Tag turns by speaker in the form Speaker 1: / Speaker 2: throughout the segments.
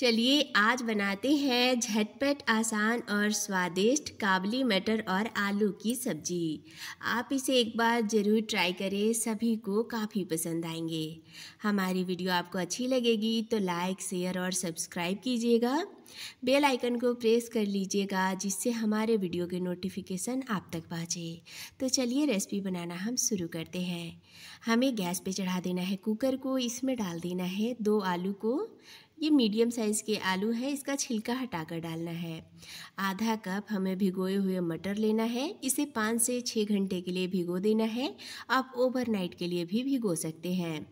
Speaker 1: चलिए आज बनाते हैं झटपट आसान और स्वादिष्ट काबली मटर और आलू की सब्जी आप इसे एक बार ज़रूर ट्राई करें सभी को काफ़ी पसंद आएंगे हमारी वीडियो आपको अच्छी लगेगी तो लाइक शेयर और सब्सक्राइब कीजिएगा बेल आइकन को प्रेस कर लीजिएगा जिससे हमारे वीडियो के नोटिफिकेशन आप तक पहुँचे तो चलिए रेसिपी बनाना हम शुरू करते हैं हमें गैस पे चढ़ा देना है कुकर को इसमें डाल देना है दो आलू को ये मीडियम साइज़ के आलू है इसका छिलका हटाकर डालना है आधा कप हमें भिगोए हुए मटर लेना है इसे पाँच से छः घंटे के लिए भिगो देना है आप ओवरनाइट के लिए भी भिगो सकते हैं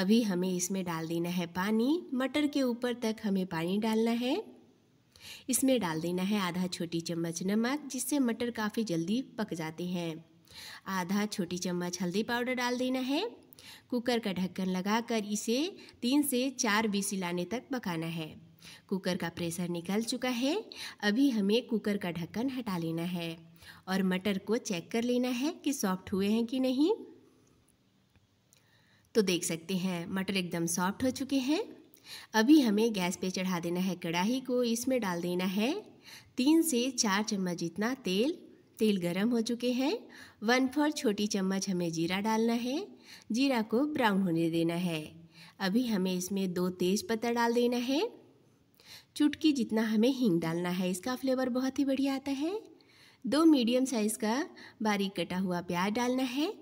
Speaker 1: अभी हमें इसमें डाल देना है पानी मटर के ऊपर तक हमें पानी डालना है इसमें डाल देना है आधा छोटी चम्मच नमक जिससे मटर काफ़ी जल्दी पक जाते हैं आधा छोटी चम्मच हल्दी पाउडर डाल देना है कुकर का ढक्कन लगाकर इसे तीन से चार बीसी लाने तक पकाना है कुकर का प्रेशर निकल चुका है अभी हमें कुकर का ढक्कन हटा लेना है और मटर को चेक कर लेना है कि सॉफ्ट हुए हैं कि नहीं तो देख सकते हैं मटर एकदम सॉफ्ट हो चुके हैं अभी हमें गैस पे चढ़ा देना है कढ़ाई को इसमें डाल देना है तीन से चार चम्मच जितना तेल तेल गरम हो चुके हैं वन फोर छोटी चम्मच हमें जीरा डालना है जीरा को ब्राउन होने देना है अभी हमें इसमें दो तेज पत्ता डाल देना है चुटकी जितना हमें हींग डालना है इसका फ्लेवर बहुत ही बढ़िया आता है दो मीडियम साइज़ का बारीक कटा हुआ प्याज डालना है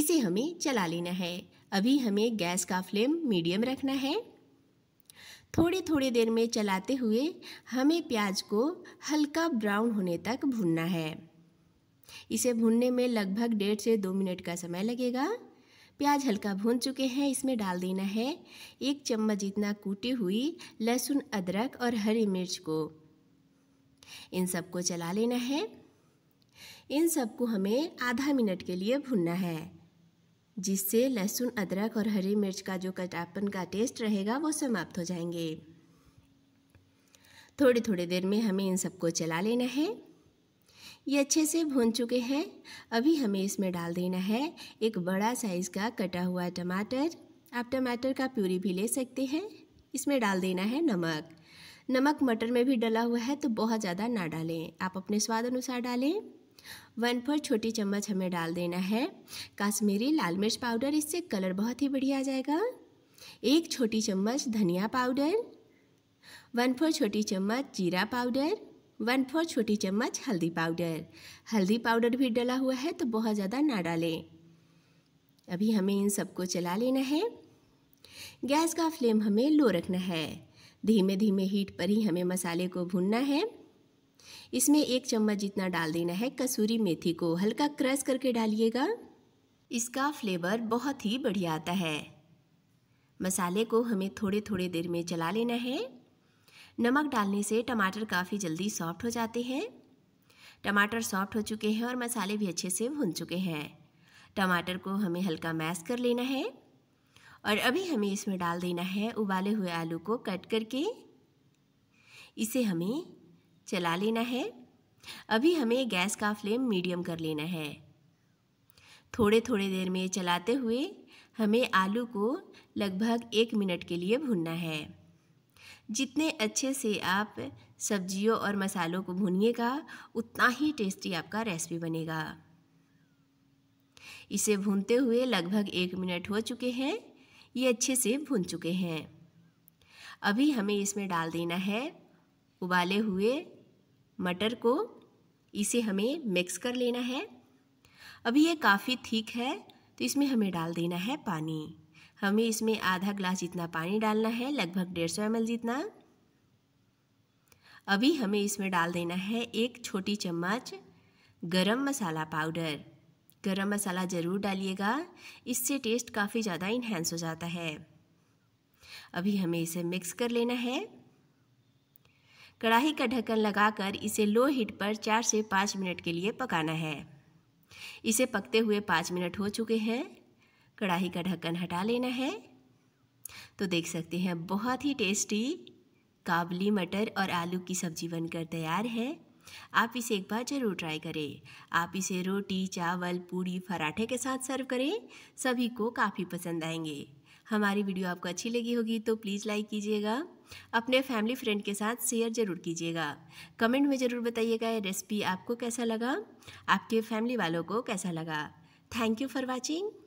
Speaker 1: इसे हमें चला लेना है अभी हमें गैस का फ्लेम मीडियम रखना है थोड़ी थोड़ी देर में चलाते हुए हमें प्याज को हल्का ब्राउन होने तक भूनना है इसे भूनने में लगभग डेढ़ से दो मिनट का समय लगेगा प्याज हल्का भून चुके हैं इसमें डाल देना है एक चम्मच जितना कूटी हुई लहसुन अदरक और हरी मिर्च को इन सबको चला लेना है इन सबको हमें आधा मिनट के लिए भूनना है जिससे लहसुन अदरक और हरी मिर्च का जो कटापन का टेस्ट रहेगा वो समाप्त हो जाएंगे थोड़ी थोड़ी देर में हमें इन सबको चला लेना है ये अच्छे से भून चुके हैं अभी हमें इसमें डाल देना है एक बड़ा साइज़ का कटा हुआ टमाटर आप टमाटर का प्यूरी भी ले सकते हैं इसमें डाल देना है नमक नमक मटर में भी डला हुआ है तो बहुत ज़्यादा ना डालें आप अपने स्वाद अनुसार डालें वन फोर छोटी चम्मच हमें डाल देना है काश्मीरी लाल मिर्च पाउडर इससे कलर बहुत ही बढ़िया आ जाएगा एक छोटी चम्मच धनिया पाउडर वन फोर छोटी चम्मच जीरा पाउडर वन फोर छोटी चम्मच हल्दी पाउडर हल्दी पाउडर भी डला हुआ है तो बहुत ज़्यादा ना डालें अभी हमें इन सबको चला लेना है गैस का फ्लेम हमें लो रखना है धीमे धीमे हीट पर ही हमें मसाले को भूनना है इसमें एक चम्मच जितना डाल देना है कसूरी मेथी को हल्का क्रश करके डालिएगा इसका फ्लेवर बहुत ही बढ़िया आता है मसाले को हमें थोड़े थोड़े देर में चला लेना है नमक डालने से टमाटर काफ़ी जल्दी सॉफ्ट हो जाते हैं टमाटर सॉफ्ट हो चुके हैं और मसाले भी अच्छे से भुन चुके हैं टमाटर को हमें हल्का मैश कर लेना है और अभी हमें इसमें डाल देना है उबाले हुए आलू को कट करके इसे हमें चला लेना है अभी हमें गैस का फ्लेम मीडियम कर लेना है थोड़े थोड़े देर में चलाते हुए हमें आलू को लगभग एक मिनट के लिए भूनना है जितने अच्छे से आप सब्जियों और मसालों को भूनिएगा उतना ही टेस्टी आपका रेसिपी बनेगा इसे भूनते हुए लगभग एक मिनट हो चुके हैं ये अच्छे से भून चुके हैं अभी हमें इसमें डाल देना है उबाले हुए मटर को इसे हमें मिक्स कर लेना है अभी ये काफ़ी ठीक है तो इसमें हमें डाल देना है पानी हमें इसमें आधा ग्लास जितना पानी डालना है लगभग डेढ़ सौ एम जितना अभी हमें इसमें डाल देना है एक छोटी चम्मच गरम मसाला पाउडर गरम मसाला ज़रूर डालिएगा इससे टेस्ट काफ़ी ज़्यादा इन्हेंस हो जाता है अभी हमें इसे मिक्स कर लेना है कढ़ाई का ढक्कन लगाकर इसे लो हीट पर चार से पाँच मिनट के लिए पकाना है इसे पकते हुए पाँच मिनट हो चुके हैं कढ़ाई का ढक्कन हटा लेना है तो देख सकते हैं बहुत ही टेस्टी काबली मटर और आलू की सब्जी बनकर तैयार है आप इसे एक बार ज़रूर ट्राई करें आप इसे रोटी चावल पूड़ी पराठे के साथ सर्व करें सभी को काफ़ी पसंद आएंगे हमारी वीडियो आपको अच्छी लगी होगी तो प्लीज़ लाइक कीजिएगा अपने फैमिली फ्रेंड के साथ शेयर ज़रूर कीजिएगा कमेंट में ज़रूर बताइएगा ये रेसिपी आपको कैसा लगा आपके फैमिली वालों को कैसा लगा थैंक यू फॉर वॉचिंग